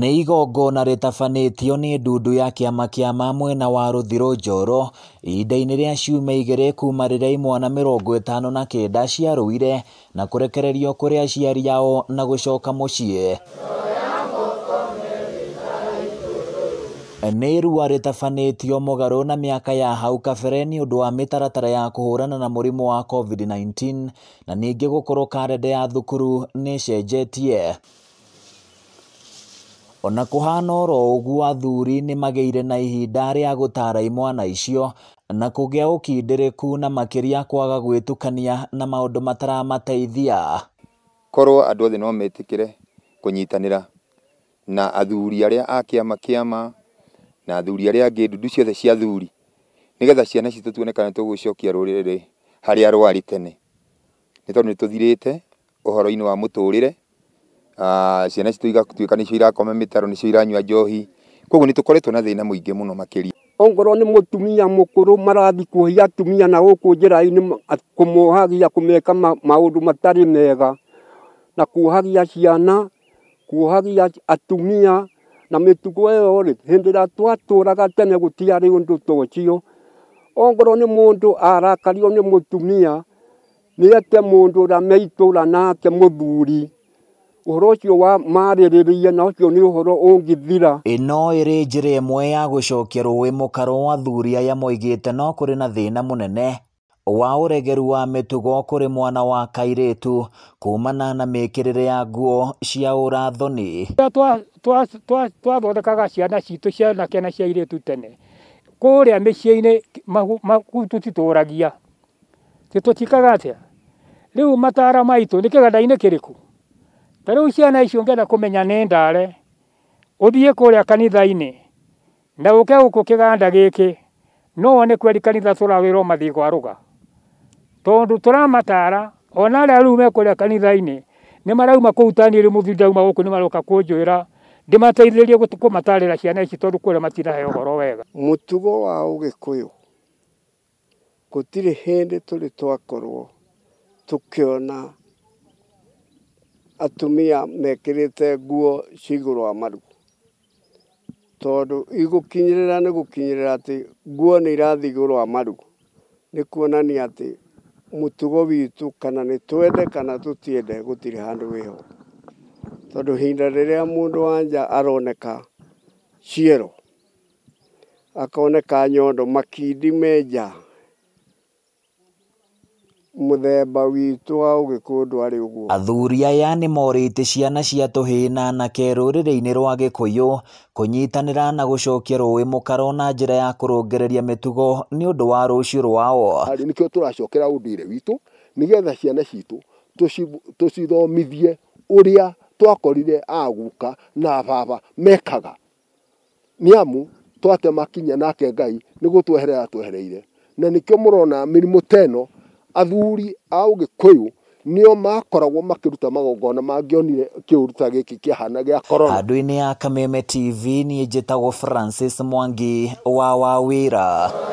nĩ igongona rĩtabanĩtio nĩ ndundu ya kĩama kĩa ma mwena wa rũthiro njoro ihinda-inĩ rĩa ciumia igĩrĩ kuma rĩrĩa imwana mĩrongo ĩtano na kenda ciarũire na kũrekererio kũrĩ aciari ao na gũcoka mũciĩ nĩ ruwa rĩtabanĩtio mũgarũ na mĩaka ya hau kabere nĩ ũndũ wa mĩtaratara ya kũhũrana na mũrimũ wa covid-19 na ningĩ gũkorwo karenda ya thukuru nĩ cenjetie Ona kũhana oro ũguo athuri nĩmagĩire na ihinda rĩa gũtaara imwana icio na kũgĩa ũkindĩrĩku na makĩria kwaga gwĩtukania na matara mataramateithia korwo andũ othe no metĩkĩre kũnyitanĩra na athuri arĩa a kĩama kĩama na athuri arĩa angĩ ndundu ciothe cia athuri nĩgetha ciana citũ tuone kana nĩtũgũcokia rũrĩrĩ harĩa rwarĩ tene nĩ tondũ nĩtũthirĩte ũhoro-inĩ wa mũtũrĩre Ah, ciana citå tuä ka nä cio irakoma mä taro iranyua njohi koguo nä tå na thä na må ingä ongorwo nä må tumia marathi kå atumia na gå kå njä ra-inä kå mohagia mega na kuohagia ciana kuohagia atumia na mä tugo ä yo rä hä tene gå tiarä å ta å ongorwo nä må arakario nä må tumia nä ete må ndå å rä nake må uhoro ucio wa marĩrĩria na ũcio nĩ uhoro ũngĩthira ĩno ĩrĩ njĩra ĩmwe ya gũcokia rũĩ mũkaro wa thuri aya moigĩte no kũrĩ na thĩna mũnene wa ũregeru wa mĩtugo kũrĩ mwana wa kairĩtu kumana na mĩkĩrĩre ya nguo cia ũrathoni twathondekaga ciana citũ ciana na cia airĩtu tene kũrĩa mĩciĩ-inĩ kuu tũtitũragia tĩtũtikaga atĩa rĩu matara maitũ nĩ kĩganda-inĩ kĩrĩkũ ta u ciana icio ngenda kå menya nä ndare å thiä kå rä a kanitha-inä na å ke gå kå kä ganda gä kä no wone kweli kanitha tå rawä rwo mathiä gwarå ga tondå tå ramatara ona arä a rä u rä kanitha marauma kå utani rä ndauma gå kå maroka kå njå ra kå matarä ra ciana ici tondå kå a matirahe å wega må tugo wa å gä kå yå gå tirä hä ndä tå rä twakorwo tå kä ona atumia mekirite nguo ciguru wa maru tondu igukinyirira ni gukinyirira ati nguo ni irathi iguru wa maru ni kuonania ati mutugo witu kana ni twende kana tutiende gutiri handu wiho tondu hinda riria mundu wanja aroneka ciero akoneka nyondo makindi menja muthemba witũ wa ũgĩkũyũ dwarĩ ũguo athuri aya nĩ morĩte ciana cia tũhĩĩ na anake rũrĩrĩ-inĩ rwa gĩkũyũ kũnyitanĩra na gũcokia rũĩ mũkaro na njĩra ya kũrũngĩrĩria mĩtugo nĩ ũndũ wa rũciũ rwao nĩkĩo tũracokera ũndũire witũ nĩgetha ciana citũ tũcithomithie ũrĩa twakorire aguka na baba mekaga nĩ amu twate makinya nake Ngai nĩ gũtweherera atwehereire na nĩkĩo mũrona mĩrimũ teno athuri a nä o makoragwo ruta magongona mangĩonire kĩũruta gĩkĩ kĩahana gĩa korona andũ inä ya kameme tv niĩ njĩtagwo francis mwangi wa wa ra